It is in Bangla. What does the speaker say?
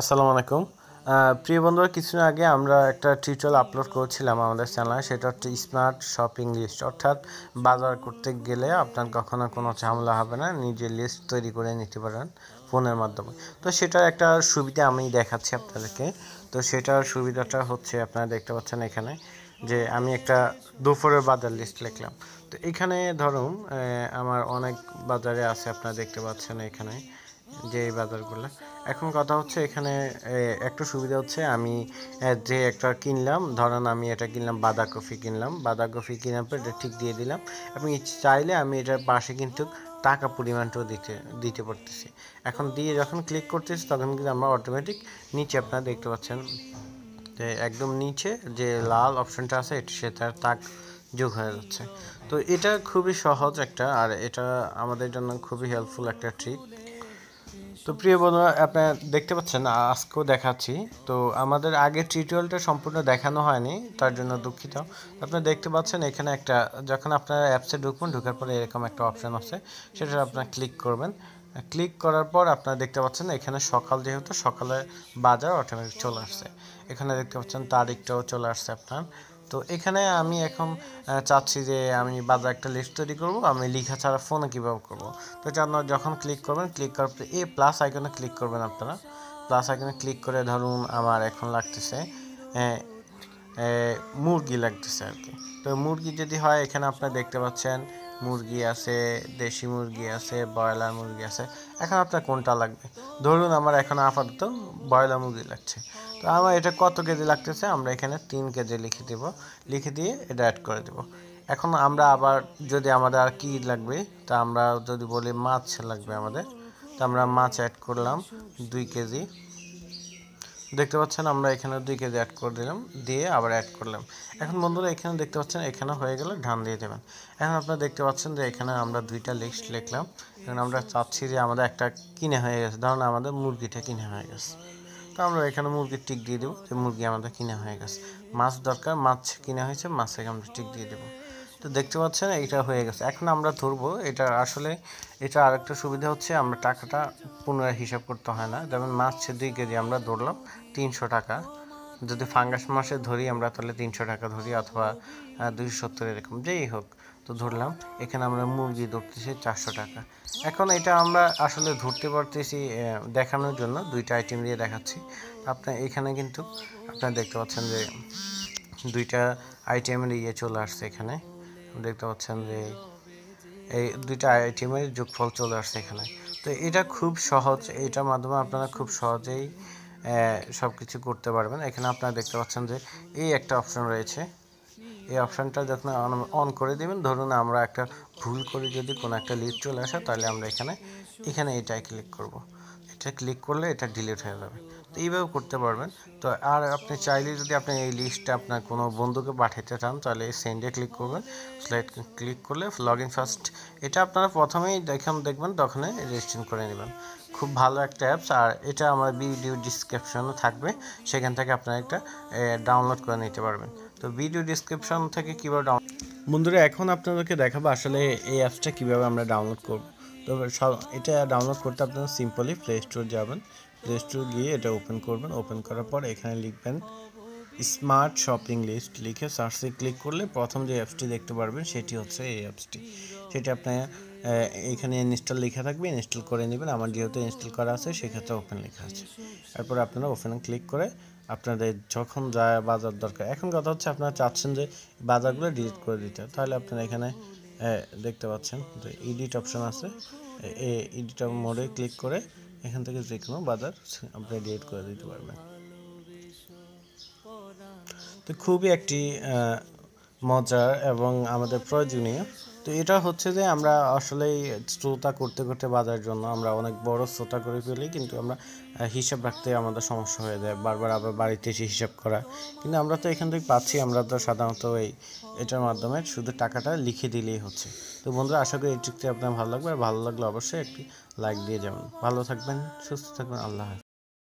আসসালামু আলাইকুম প্রিয় বন্ধুরা কিছুদিন আগে আমরা একটা টিউটোরিয়াল আপলোড করেছিলাম আমাদের চ্যানেলে সেটা হচ্ছে স্মার্ট শপিং লিস্ট অর্থাৎ বাজার করতে গেলে আপনার কখনো কোনো ঝামেলা হবে না নিজে লিস্ট তৈরি করে নিতে পারেন ফোনের মাধ্যমে তো সেটার একটা সুবিধা আমি দেখাচ্ছি আপনাদেরকে তো সেটার সুবিধাটা হচ্ছে আপনারা দেখতে পাচ্ছেন এখানে যে আমি একটা দুপুরের বাজার লিস্ট লিখলাম তো এখানে ধরুন আমার অনেক বাজারে আছে আপনারা দেখতে পাচ্ছেন এখানে যে এই বাজারগুলো এখন কথা হচ্ছে এখানে একটু সুবিধা হচ্ছে আমি যে একটা কিনলাম ধরেন আমি এটা কিনলাম বাঁধাকপি কিনলাম বাঁধাকপি কিনার পর এটা ঠিক দিয়ে দিলাম এবং চাইলে আমি এটার পাশে কিন্তু টাকা পরিমাণটাও দিতে দিতে পারতেছি এখন দিয়ে যখন ক্লিক করতেছি তখন কিন্তু আমরা অটোমেটিক নিচে আপনারা দেখতে পাচ্ছেন যে একদম নিচে যে লাল অপশনটা আছে এটি সে তার তাক যোগ হয়ে যাচ্ছে তো এটা খুবই সহজ একটা আর এটা আমাদের জন্য খুবই হেল্পফুল একটা ট্রিক তো প্রিয় বন্ধুরা আপনার দেখতে পাচ্ছেন আজকেও দেখাচ্ছি তো আমাদের আগে টিউটোরিয়ালটা সম্পূর্ণ দেখানো হয়নি তার জন্য দুঃখিত আপনারা দেখতে পাচ্ছেন এখানে একটা যখন আপনারা অ্যাপসে ঢুকবেন ঢুকার পরে এরকম একটা অপশান আছে সেটা আপনারা ক্লিক করবেন ক্লিক করার পর আপনারা দেখতে পাচ্ছেন এখানে সকাল যেহেতু সকালে বাজার অটোমেটিক চলে আসছে এখানে দেখতে পাচ্ছেন তারিখটাও চলে আসছে আপনার তো এখানে আমি এখন চাচ্ছি যে আমি বাজার একটা লিস্ট তৈরি করবো আমি লিখা ছাড়া ফোনে কীভাবে করবো তো আপনারা যখন ক্লিক করবেন ক্লিক করার পরে প্লাস আইকনে ক্লিক করবেন আপনারা প্লাস আইকনে ক্লিক করে ধরুন আমার এখন লাগতেছে মুরগি লাগতেছে আর কি তো মুরগি যদি হয় এখানে আপনারা দেখতে পাচ্ছেন মুরগি আছে দেশি মুরগি আছে ব্রয়লার মুরগি আছে এখন আপনার কোনটা লাগবে ধরুন আমার এখন আপাতত ব্রয়লার মুরগি লাগছে তো আমার এটা কত কেজি লাগতেছে আমরা এখানে তিন কেজি লিখে দেব লিখে দিয়ে এটা অ্যাড করে দেব এখন আমরা আবার যদি আমাদের আর কী লাগবে তা আমরা যদি বলি মাছ লাগবে আমাদের তো আমরা মাছ অ্যাড করলাম দুই কেজি দেখতে পাচ্ছেন আমরা এখানে দুই কেজি অ্যাড করে দিলাম দিয়ে আবার অ্যাড করলাম এখন বন্ধুরা এখানে দেখতে পাচ্ছেন এখানে হয়ে গেলে ঢান দিয়ে দেবেন এখন আপনারা দেখতে পাচ্ছেন যে এখানে আমরা দুইটা লিস্ট লিখলাম এখন আমরা চাচ্ছি যে আমাদের একটা কিনে হয়ে গেছে ধরুন আমাদের মুরগিটা কিনে হয়ে গেছে তো আমরা এখানে মুরগির টিক দিয়ে দেবো যে মুরগি আমাদের কিনা হয়ে গেছে মাছ দরকার মাছ কিনা হয়েছে মাছে আমরা টিক দিয়ে দেবো তো দেখতে পাচ্ছেন এটা হয়ে গেছে এখন আমরা ধরবো এটা আসলে এটা আরেকটা সুবিধা হচ্ছে আমরা টাকাটা পুনরায় হিসাব করতে হয় না যেমন মাছ দুই কেজি আমরা ধরলাম তিনশো টাকা যদি ফাঙ্গাস মাসে ধরি আমরা তাহলে তিনশো টাকা ধরি অথবা দুইশো সত্তর এরকম যেই হোক তো ধরলাম এখানে আমরা মুরগি ধরতেছি চারশো টাকা এখন এটা আমরা আসলে ধরতে পারতেছি দেখানোর জন্য দুইটা আইটেম দিয়ে দেখাচ্ছি আপনার এখানে কিন্তু আপনারা দেখতে পাচ্ছেন যে দুইটা আইটেমের ইয়ে চলে আসছে এখানে দেখতে পাচ্ছেন যে এই দুইটা আইটেমের যোগফল চলে আসছে এখানে তো এটা খুব সহজ এটার মাধ্যমে আপনারা খুব সহজেই সব কিছু করতে পারবেন এখানে আপনারা দেখতে পাচ্ছেন যে এই একটা অপশন রয়েছে এই অপশানটা যখন অন করে দেবেন ধরুন আমরা একটা ভুল করে যদি কোনো একটা লিড চলে আসে তাহলে আমরা এখানে এখানে এটাই ক্লিক করব। এটা ক্লিক করলে এটা ডিলিট হয়ে যাবে তো এইভাবে করতে পারবেন তো আর আপনি চাইলে যদি আপনি এই লিস্টটা আপনার কোনো বন্ধুকে পাঠাতে চান তাহলে এই সেন্ডে ক্লিক করবেন স্লাইড ক্লিক করলে লগ ইন ফার্স্ট এটা আপনারা প্রথমেই দেখেন দেখবেন তখনই রেজিস্ট্রেশন করে নেবেন খুব ভালো একটা অ্যাপস আর এটা আমার ভিডিও ডিসক্রিপশনে থাকবে সেখান থেকে আপনারা একটা ডাউনলোড করে নিতে পারবেন তো ভিডিও ডিসক্রিপশন থেকে কীভাবে ডাউনলোড বন্ধুরা এখন আপনাদেরকে দেখাবো আসলে এই অ্যাপসটা কীভাবে আমরা ডাউনলোড করব তো এটা ডাউনলোড করতে আপনারা সিম্পলি প্লে স্টোর যাবেন প্লে স্টোর গিয়ে এটা ওপেন করবেন ওপেন করার পর এখানে লিখবেন স্মার্ট শপিং লিস্ট লিখে সার্চে ক্লিক করলে প্রথম যে অ্যাপসটি দেখতে পারবেন সেটি হচ্ছে এই অ্যাপসটি সেটি আপনার এখানে ইনস্টল লেখা থাকবে ইনস্টল করে নেবেন আমার যেহেতু ইনস্টল করা আছে সেক্ষেত্রে ওপেন লেখা আছে তারপর আপনারা ওপেনে ক্লিক করে আপনাদের যখন যা বাজার দরকার এখন কথা হচ্ছে আপনারা চাচ্ছেন যে বাজারগুলো ডিলিট করে দিতে তাহলে আপনারা এখানে দেখতে পাচ্ছেন যে এডিট অপশন আছে এডিট মোডে ক্লিক করে এখান থেকে যে কোনো বাজার আপনি ডিলিট করে দিতে পারবেন তো খুবই একটি মজার এবং আমাদের প্রয়োজনীয় তো এটা হচ্ছে যে আমরা আসলেই শ্রোতা করতে করতে বাজার জন্য আমরা অনেক বড় শ্রোতা করে ফেলি কিন্তু আমরা হিসাব রাখতে আমাদের সমস্যা হয়ে যায় বারবার আবার বাড়িতে এসে হিসাব করা কিন্তু আমরা তো এখান থেকে পাচ্ছি আমরা তো সাধারণত এই এটার মাধ্যমে শুধু টাকাটা লিখে দিলেই হচ্ছে তো বন্ধুরা আশা করি এই ট্রিকটি আপনার ভালো লাগবে আর ভালো লাগলে অবশ্যই একটি লাইক দিয়ে যাবেন ভালো থাকবেন সুস্থ থাকবেন আল্লাহ